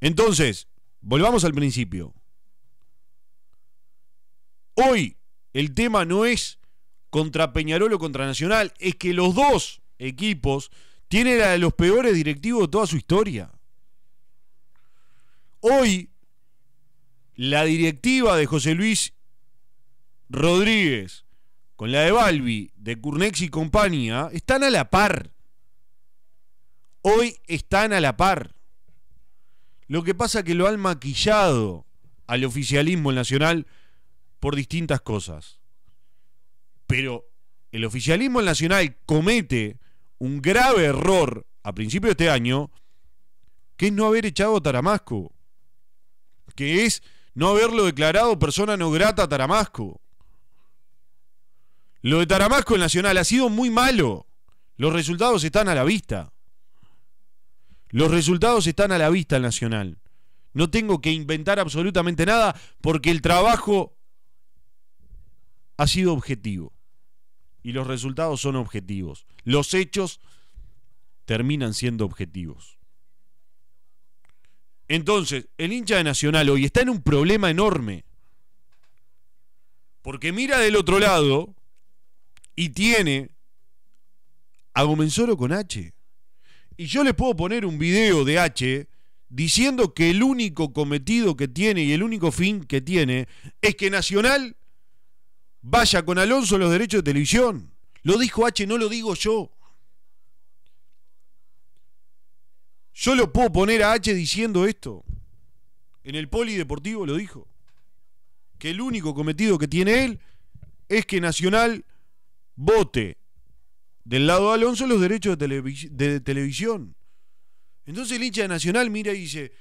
Entonces, volvamos al principio. Hoy el tema no es contra Peñarol o contra Nacional, es que los dos equipos tienen a los peores directivos de toda su historia. Hoy la directiva de José Luis Rodríguez con la de Balbi, de Curnex y compañía, están a la par. Hoy están a la par. Lo que pasa es que lo han maquillado al oficialismo nacional por distintas cosas. Pero el oficialismo nacional comete un grave error a principio de este año, que es no haber echado a Taramasco, que es no haberlo declarado persona no grata a Taramasco. Lo de Taramasco el Nacional ha sido muy malo. Los resultados están a la vista. Los resultados están a la vista al Nacional. No tengo que inventar absolutamente nada porque el trabajo ha sido objetivo. Y los resultados son objetivos. Los hechos terminan siendo objetivos. Entonces, el hincha de Nacional hoy está en un problema enorme. Porque mira del otro lado y tiene a Gomenzoro con H. Y yo le puedo poner un video de H diciendo que el único cometido que tiene y el único fin que tiene es que Nacional vaya con Alonso los derechos de televisión. Lo dijo H, no lo digo yo. Yo lo puedo poner a H diciendo esto. En el polideportivo lo dijo. Que el único cometido que tiene él es que Nacional vote del lado de Alonso, los derechos de, televisión. Entonces el hincha Nacional mira y dice,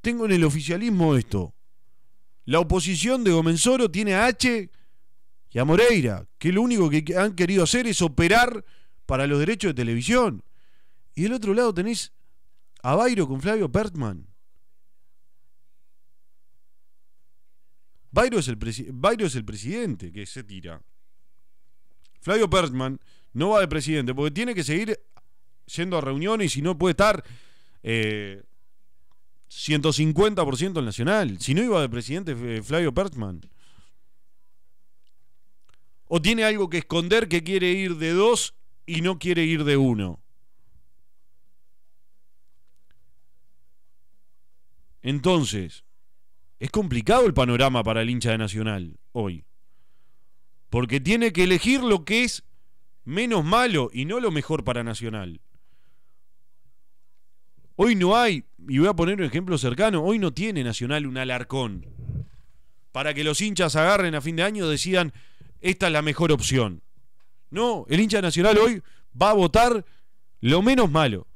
tengo en el oficialismo esto. La oposición de Gomenzoro tiene a H y a Moreira, que lo único que han querido hacer es operar para los derechos de televisión. Y del otro lado tenés a Bayro con Flavio Pertman. Bayro es el, es el presidente que se tira. Flavio Pertman no va de presidente, porque tiene que seguir yendo a reuniones y si no puede estar 150% eh, el Nacional. Si no iba de presidente eh, Flavio Pertman. O tiene algo que esconder que quiere ir de dos y no quiere ir de uno. Entonces, es complicado el panorama para el hincha de Nacional hoy. Porque tiene que elegir lo que es menos malo y no lo mejor para Nacional. Hoy no hay, y voy a poner un ejemplo cercano, hoy no tiene Nacional un alarcón. Para que los hinchas agarren a fin de año y decidan, esta es la mejor opción. No, el hincha nacional hoy va a votar lo menos malo.